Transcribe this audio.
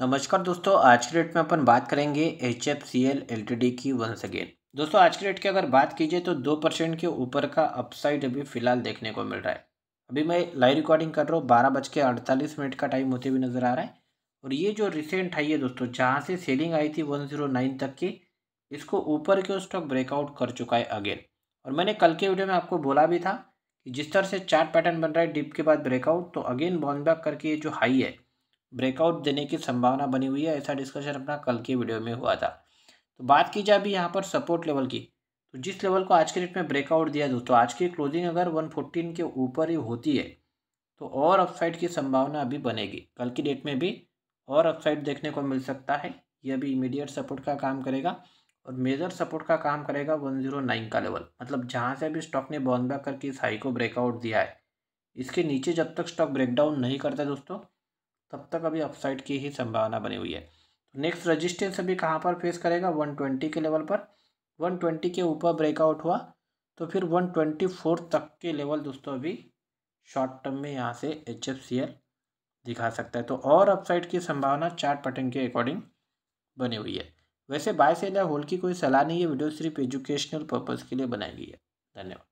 नमस्कार दोस्तों आज के डेट में अपन बात करेंगे H F C L L T D की वंस अगेन दोस्तों आज के डेट की अगर बात कीजिए तो दो परसेंट के ऊपर का अपसाइड अभी फिलहाल देखने को मिल रहा है अभी मैं लाइव रिकॉर्डिंग कर रहा हूँ बारह बज के अड़तालीस मिनट का टाइम होते हुए नज़र आ रहा है और ये जो रिसेंट हाई है दोस्तों जहाँ से सेलिंग आई थी वन जीरो नाइन तक की इसको ऊपर के स्टॉक ब्रेकआउट कर चुका है अगेन और मैंने कल के वीडियो में आपको बोला भी था कि जिस तरह से चार्ट पैटर्न बन रहा है डिप के बाद ब्रेकआउट तो अगेन बाउंड बैक करके ये जो हाई है ब्रेकआउट देने की संभावना बनी हुई है ऐसा डिस्कशन अपना कल के वीडियो में हुआ था तो बात की जाए अभी यहाँ पर सपोर्ट लेवल की तो जिस लेवल को आज के डेट में ब्रेकआउट दिया दोस्तों आज की क्लोजिंग अगर 114 के ऊपर ही होती है तो और अपसाइड की संभावना अभी बनेगी कल की डेट में भी और अपसाइड देखने को मिल सकता है यह भी इमीडिएट सपोर्ट का काम करेगा और मेजर सपोर्ट का काम करेगा 109 का लेवल मतलब जहाँ से भी स्टॉक ने बाउंस बैक करके इस हाई को ब्रेकआउट दिया है इसके नीचे जब तक स्टॉक ब्रेकडाउन नहीं करता दोस्तों तब तक अभी अपसाइड की ही संभावना बनी हुई है तो नेक्स्ट रजिस्टेंस अभी कहाँ पर फेस करेगा वन के लेवल पर वन के ऊपर ब्रेकआउट हुआ तो फिर वन तक के लेवल दोस्तों अभी शॉर्ट टर्म में यहाँ से एच दिखा सकता है तो और अपसाइड की संभावना चार्ट पैटर्न के अकॉर्डिंग बनी हुई है वैसे बाय सेल या होल्ड की कोई सलाह नहीं है वीडियो सिर्फ एजुकेशनल पर्पज़ के लिए बनाई गई है धन्यवाद